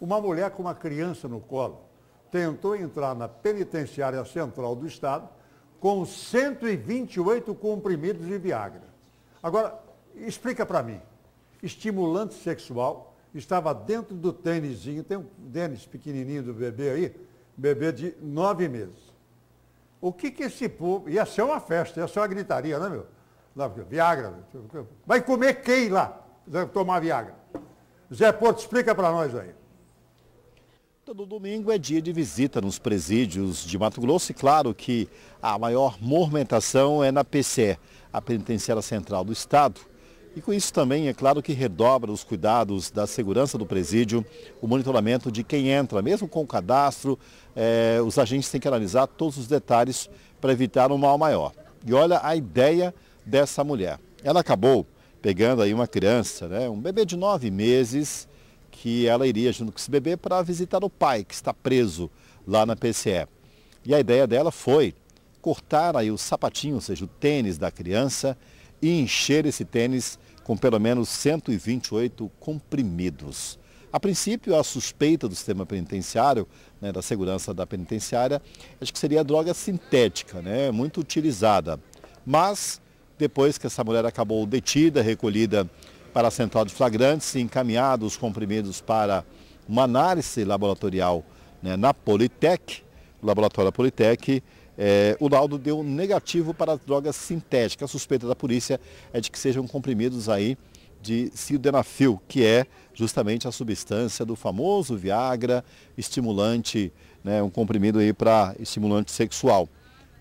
Uma mulher com uma criança no colo tentou entrar na penitenciária central do Estado com 128 comprimidos de Viagra. Agora, explica para mim. Estimulante sexual estava dentro do tênisinho, tem um tênis pequenininho do bebê aí, bebê de nove meses. O que que esse povo... Ia ser uma festa, ia ser uma gritaria, não é, meu? Viagra. Vai comer quem lá? Tomar Viagra. Zé Porto, explica para nós aí. Todo domingo é dia de visita nos presídios de Mato Grosso e claro que a maior movimentação é na PCE, a Penitenciária Central do Estado. E com isso também é claro que redobra os cuidados da segurança do presídio, o monitoramento de quem entra, mesmo com o cadastro, eh, os agentes têm que analisar todos os detalhes para evitar um mal maior. E olha a ideia dessa mulher. Ela acabou pegando aí uma criança, né, um bebê de nove meses, que ela iria junto com esse bebê para visitar o pai, que está preso lá na PCE. E a ideia dela foi cortar aí o sapatinho, ou seja, o tênis da criança, e encher esse tênis com pelo menos 128 comprimidos. A princípio, a suspeita do sistema penitenciário, né, da segurança da penitenciária, acho que seria droga sintética, né, muito utilizada. Mas, depois que essa mulher acabou detida, recolhida para a central de flagrantes e encaminhado os comprimidos para uma análise laboratorial né, na Politec, laboratório Politec, é, o laudo deu negativo para as drogas sintéticas. A suspeita da polícia é de que sejam comprimidos aí de sildenafil, que é justamente a substância do famoso Viagra, estimulante, né, um comprimido aí para estimulante sexual.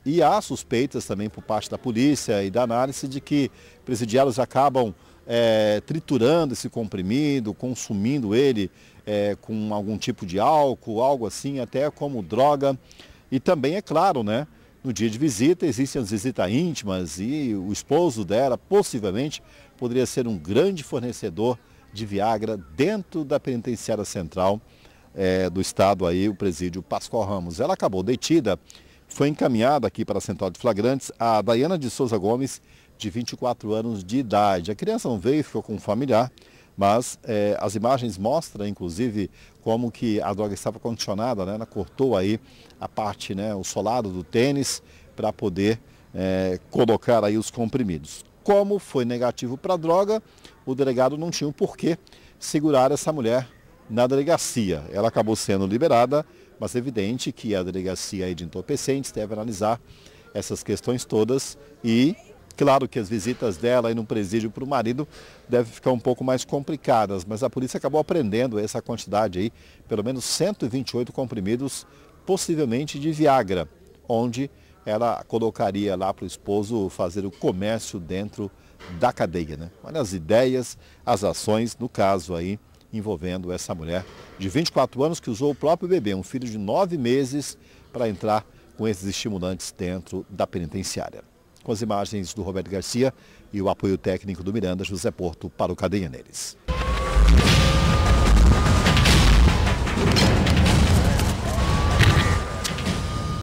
E há suspeitas também por parte da polícia e da análise de que presidiários acabam é, triturando esse comprimido, consumindo ele é, com algum tipo de álcool, algo assim, até como droga. E também, é claro, né, no dia de visita existem as visitas íntimas e o esposo dela possivelmente poderia ser um grande fornecedor de Viagra dentro da penitenciária central é, do estado aí, o presídio Pascoal Ramos. Ela acabou detida, foi encaminhada aqui para a central de flagrantes. A Dayana de Souza Gomes de 24 anos de idade. A criança não veio, ficou com um familiar, mas é, as imagens mostram, inclusive, como que a droga estava condicionada, né? Ela cortou aí a parte, né, o solado do tênis para poder é, colocar aí os comprimidos. Como foi negativo para a droga, o delegado não tinha o um porquê segurar essa mulher na delegacia. Ela acabou sendo liberada, mas é evidente que a delegacia de entorpecentes deve analisar essas questões todas e Claro que as visitas dela aí no presídio para o marido devem ficar um pouco mais complicadas, mas a polícia acabou aprendendo essa quantidade aí, pelo menos 128 comprimidos, possivelmente de Viagra, onde ela colocaria lá para o esposo fazer o comércio dentro da cadeia. Né? Olha as ideias, as ações, no caso aí, envolvendo essa mulher de 24 anos que usou o próprio bebê, um filho de 9 meses, para entrar com esses estimulantes dentro da penitenciária com as imagens do Roberto Garcia e o apoio técnico do Miranda José Porto para o Cadeia Neles.